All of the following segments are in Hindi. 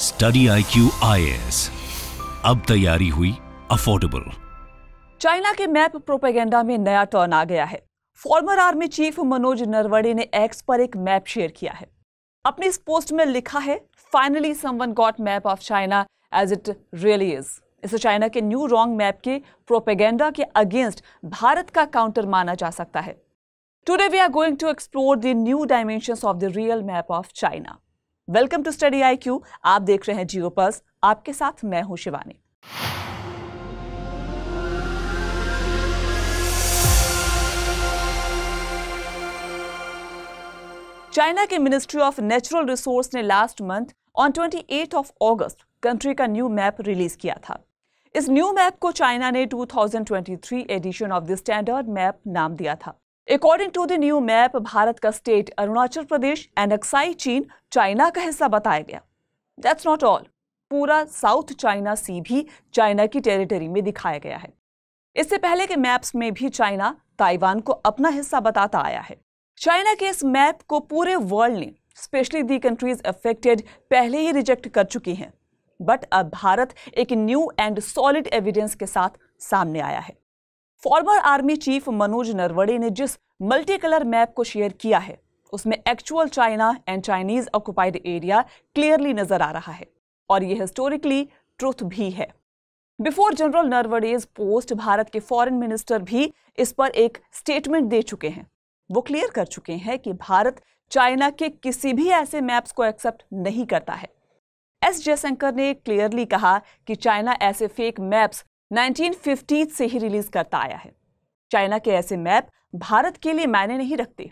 स्टडी आई क्यू अब तैयारी हुई अफोर्डेबल चाइना के मैप प्रोपेगेंडा में नया टर्न आ गया है former army chief Manoj Naravane ने एक्स पर एक मैप शेयर किया है अपने इस पोस्ट में लिखा है finally someone got map of China as it really is इसे चाइना के न्यू रॉन्ग मैप के प्रोपेगेंडा के अगेंस्ट भारत का काउंटर माना जा सकता है today we are going to explore the new dimensions of the real map of China welcome to study I Q आप देख रहे हैं जियो पर्स आपके साथ मैं हूं शिवानी चाइना के मिनिस्ट्री ऑफ नेचुरल रिसोर्स ने लास्ट मंथ ऑन 28 ऑफ अगस्त कंट्री का न्यू मैप रिलीज किया था इस न्यू मैप को चाइना ने 2023 edition of the standard map नाम दिया था according to the new map Bharat का state Arunachal Pradesh and Aksai Chin China का हिस्सा बताया गया दैट्स नॉट ऑल पूरा साउथ चाइना सी भी चाइना की टेरिटरी में दिखाया गया है इससे पहले के मैप्स में भी चाइना ताइवान को अपना हिस्सा बताता आया है चाइना के इस मैप को पूरे वर्ल्ड ने स्पेशली दी कंट्रीज अफेक्टेड पहले ही रिजेक्ट कर चुकी हैं बट अब भारत एक न्यू एंड सॉलिड एविडेंस के साथ सामने आया है former army chief Manoj Naravane ने जिस मल्टी कलर मैप को शेयर किया है उसमें actual China and Chinese occupied area clearly नजर आ रहा है और यह हिस्टोरिकली ट्रुथ भी है before general Naravane's post Bharat के फॉरेन मिनिस्टर भी इस पर एक स्टेटमेंट दे चुके हैं वो क्लियर कर चुके हैं कि भारत चाइना के किसी भी ऐसे मैप्स को एक्सेप्ट नहीं करता है एस जयशंकर ने क्लियरली कहा कि चाइना ऐसे फेक मैप्स 1950 से ही रिलीज करता आया है चाइना के ऐसे मैप भारत के लिए मायने नहीं रखते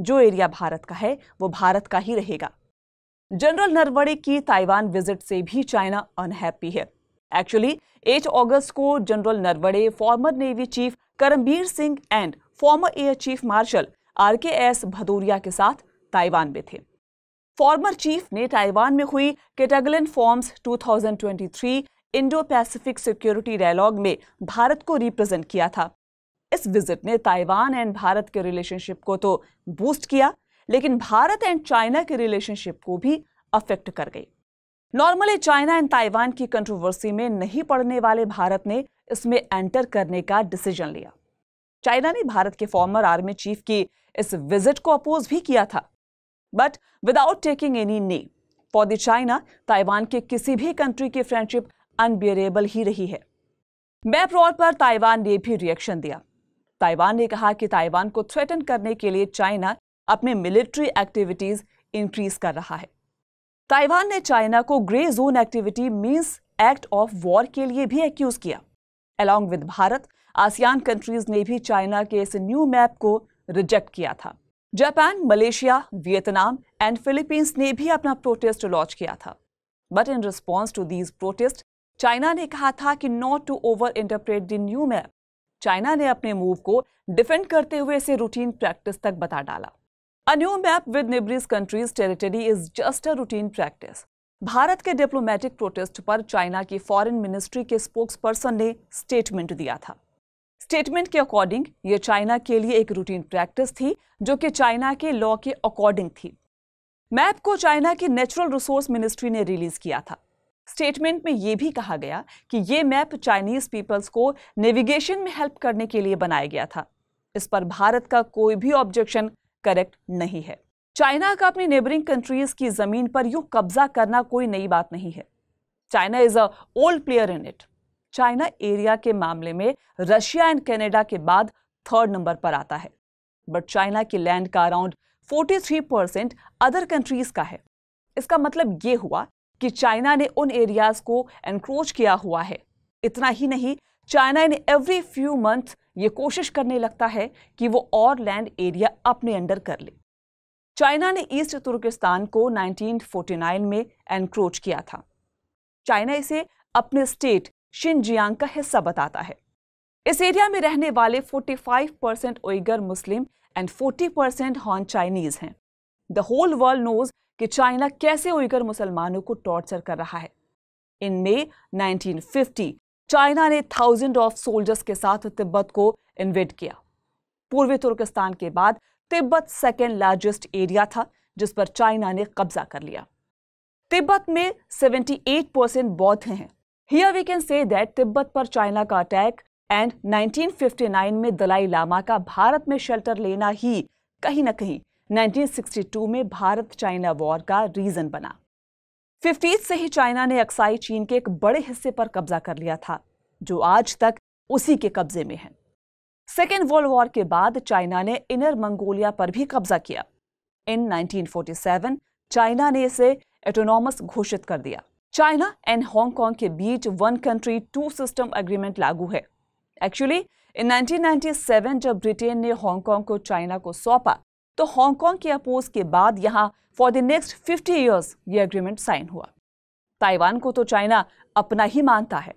जो एरिया भारत का है वो भारत का ही रहेगा जनरल नरवड़े की ताइवान विजिट से भी चाइना अनहैप्पी है एक्चुअली 8 अगस्त को general Naravane former navy chief Karambir Singh and former air chief marshal R K S Bhadauria के साथ ताइवान में थे फॉर्मर चीफ ने ताइवान में हुई Ketagalan forums 2023 Indo Pacific security dialogue में भारत को रिप्रेजेंट किया था इस विजिट ने ताइवान एंड भारत के रिलेशनशिप को तो बूस्ट किया लेकिन भारत एंड चाइना के रिलेशनशिप को भी अफेक्ट कर गई नॉर्मली चाइना एंड ताइवान की कंट्रोवर्सी में नहीं पड़ने वाले भारत ने इसमें एंटर करने का डिसीजन लिया चाइना ने भारत के फॉर्मर आर्मी चीफ की इस विजिट को अपोज भी किया था but without taking any name for the China Taiwan के किसी भी कंट्री की फ्रेंडशिप अनबियरेबल ही रही है मैप रोड पर ताइवान ने भी रिएक्शन दिया ताइवान ने कहा कि ताइवान को थ्रेटन करने के लिए चाइना अपने मिलिट्री एक्टिविटीज इंक्रीज कर रहा है ताइवान ने चाइना को grey zone activity means act of war के लिए भी एक्यूज किया along with Bharat ASEAN countries ने भी चाइना के इस न्यू मैप को रिजेक्ट किया था Japan Malaysia Vietnam and Philippines ने भी अपना प्रोटेस्ट लॉन्च किया था but in response to these protest China ने कहा था कि not to over interpret the new map China ने अपने मूव को डिफेंड करते हुए इसे रूटीन प्रैक्टिस तक बता डाला a new map with neighbouring countries territory is just a routine practice Bharat के डिप्लोमेटिक प्रोटेस्ट पर चाइना की फॉरेन मिनिस्ट्री के स्पोक्स पर्सन ने स्टेटमेंट दिया था स्टेटमेंट के अकॉर्डिंग ये चाइना के लिए एक रूटीन प्रैक्टिस थी जो कि चाइना के लॉ के अकॉर्डिंग थी मैप को चाइना की नेचुरल रिसोर्स मिनिस्ट्री ने रिलीज किया था स्टेटमेंट में ये भी कहा गया कि ये मैप चाइनीज पीपल्स को नेविगेशन में हेल्प करने के लिए बनाया गया था इस पर भारत का कोई भी ऑब्जेक्शन करेक्ट नहीं है चाइना का अपनी नेबरिंग कंट्रीज की जमीन पर यूं कब्जा करना कोई नई बात नहीं है China is a old player in it China area के मामले में रशिया एंड कैनेडा के बाद थर्ड नंबर पर आता है बट चाइना की लैंड का अराउंड 43 परसेंट अदर कंट्रीज का है इसका मतलब ये हुआ कि चाइना ने उन एरियाज को एनक्रोच किया हुआ है इतना ही नहीं China in every few months ये कोशिश करने लगता है कि वो और लैंड एरिया अपने अंडर कर ले चाइना ने ईस्ट तुर्किस्तान को 1949 में एनक्रोच किया था चाइना इसे अपने स्टेट शिनजियांग का हिस्सा बताता है इस एरिया में रहने वाले 45 percent Uyghur Muslim and 40 percent Han Chinese हैं द होल वर्ल्ड नोज कि चाइना कैसे उइगर मुसलमानों को टॉर्चर कर रहा है इन मे 1950 चाइना ने थाउजेंड ऑफ सोल्जर्स के साथ तिब्बत को इन्वेट किया पूर्वी तुर्किस्तान के बाद तिब्बत सेकेंड लार्जेस्ट एरिया था जिस पर चाइना ने कब्जा कर लिया तिब्बत में 78 परसेंट बौद्ध हैं here we can say that Tibet पर चाइना का अटैक एंड 1959 में दलाई लामा का भारत में शेल्टर लेना ही कहीं ना कहीं 1962 में भारत चाइना वॉर का रीजन बना फिफ्टीज से ही चाइना ने अक्साई चीन के एक बड़े हिस्से पर कब्जा कर लिया था जो आज तक उसी के कब्जे में है सेकेंड वर्ल्ड वॉर के बाद चाइना ने इनर मंगोलिया पर भी कब्जा किया इन 1947 चाइना ने इसे एटोनॉमस घोषित कर दिया चाइना एंड हांगकांग के बीच one country two system agreement लागू है एक्चुअली इन 1997 जब ब्रिटेन ने हांगकांग को चाइना को सौंपा तो हांगकांग के अपोज के बाद यहां फॉर द नेक्स्ट 50 इयर्स ये एग्रीमेंट साइन हुआ ताइवान को तो चाइना अपना ही मानता है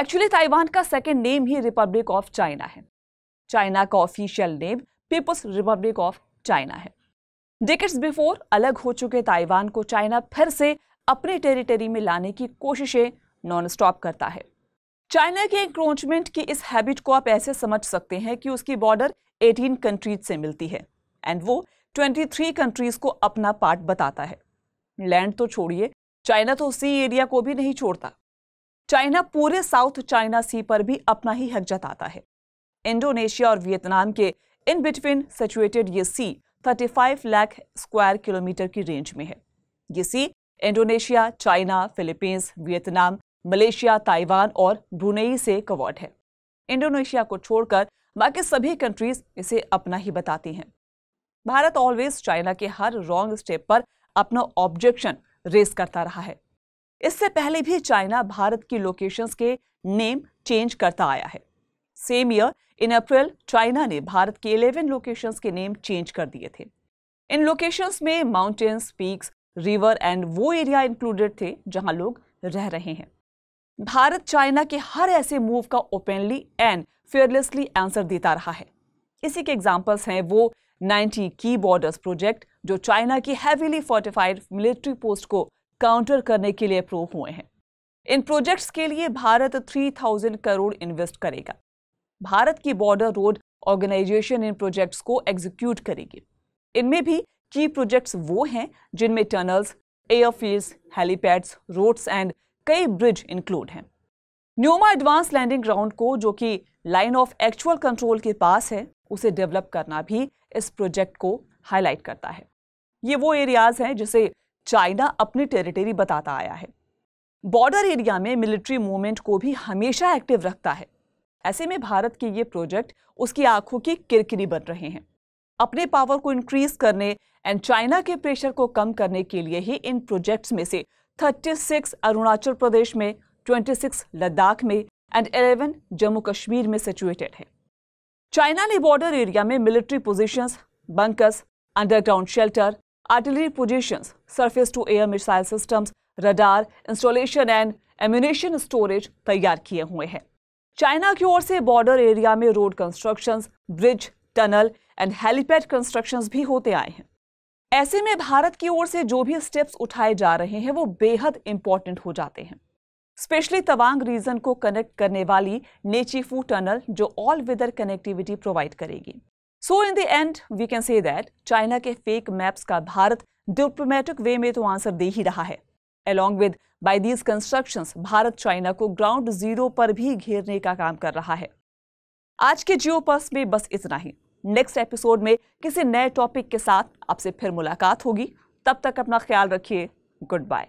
एक्चुअली ताइवान का सेकेंड नेम ही रिपब्लिक ऑफ चाइना है चाइना का official name peoples republic of China है डेकेट्स बिफोर अलग हो चुके ताइवान को चाइना फिर से अपने टेरिटरी में लाने की कोशिशें नॉन स्टॉप करता है चाइना के इंक्रोचमेंट की इस हैबिट को आप ऐसे समझ सकते हैं कि उसकी बॉर्डर 18 कंट्रीज से मिलती है एंड वो 23 कंट्रीज को अपना पार्ट बताता है लैंड तो छोड़िए चाइना तो सी एरिया को भी नहीं छोड़ता चाइना पूरे साउथ चाइना सी पर भी अपना ही हक जताता है इंडोनेशिया और वियतनाम के इन बिटवीन सिचुएटेड ये सी 35 लाख स्क्वायर किलोमीटर की रेंज में है ये sea Indonesia China Philippines Vietnam Malaysia Taiwan और ब्रुनेई से कवर्ड है इंडोनेशिया को छोड़कर बाकी सभी कंट्रीज इसे अपना ही बताती हैं भारत ऑलवेज चाइना के हर रॉन्ग स्टेप पर अपना ऑब्जेक्शन रेस करता रहा है इससे पहले भी चाइना भारत की लोकेशंस के नेम चेंज करता आया है same year in April China ने भारत के 11 लोकेशंस के नेम चेंज कर दिए थे इन लोकेशंस में माउंटेन्स पीक्स रिवर एंड वो एरिया इंक्लूडेड थे जहां लोग रह रहे हैं भारत चाइना के हर ऐसे मूव का ओपनली एंड फेयरलेसली आंसर देता रहा है इसी के एग्जाम्पल्स हैं वो 90 की बॉर्डर्स प्रोजेक्ट जो चाइना की हैवीली फोर्टिफाइड मिलिट्री पोस्ट को काउंटर करने के लिए अप्रूव हुए हैं इन प्रोजेक्ट्स के लिए भारत 3000 करोड़ इन्वेस्ट करेगा भारत की border road organisation in projects को एग्जीक्यूट करेगी इनमें भी की प्रोजेक्ट्स वो हैं जिनमें tunnels airfield helipads roads and कई ब्रिज इंक्लूड हैं न्योमा एडवांस लैंडिंग ग्राउंड को जो कि लाइन ऑफ एक्चुअल कंट्रोल के पास है उसे डेवलप करना भी इस प्रोजेक्ट को हाईलाइट करता है ये वो एरियाज़ हैं जिसे चाइना अपनी टेरिटरी बताता आया है बॉर्डर एरिया में मिलिट्री मूवमेंट को भी हमेशा एक्टिव रखता है ऐसे में भारत के ये प्रोजेक्ट उसकी आंखों की किरकिरी बन रहे हैं अपने पावर को इंक्रीज करने एंड चाइना के प्रेशर को कम करने के लिए ही इन प्रोजेक्ट्स में से 36 अरुणाचल प्रदेश में 26 लद्दाख में एंड 11 जम्मू कश्मीर में सिचुएटेड है चाइना ने बॉर्डर एरिया में military positions, bunkers underground shelter artillery positions, surface to air missile systems radar installation and ammunition storage तैयार किए हुए हैं चाइना की ओर से बॉर्डर एरिया में road constructions, bridge tunnel and helipad construction भी होते आए हैं ऐसे में भारत की ओर से जो भी स्टेप्स उठाए जा रहे हैं वो बेहद इंपॉर्टेंट हो जाते हैं स्पेशली तवांग रीजन को कनेक्ट करने वाली नेचीफू टनल जो ऑल वेदर कनेक्टिविटी प्रोवाइड करेगी so in the end we can say that China के फेक मैप्स का भारत डिप्लोमेटिक वे में तो आंसर दे ही रहा है along with by these construction Bharat China को ग्राउंड जीरो पर भी घेरने का काम कर रहा है आज के जियो पर्स में बस इतना ही नेक्स्ट एपिसोड में किसी नए टॉपिक के साथ आपसे फिर मुलाकात होगी तब तक अपना ख्याल रखिए गुड बाय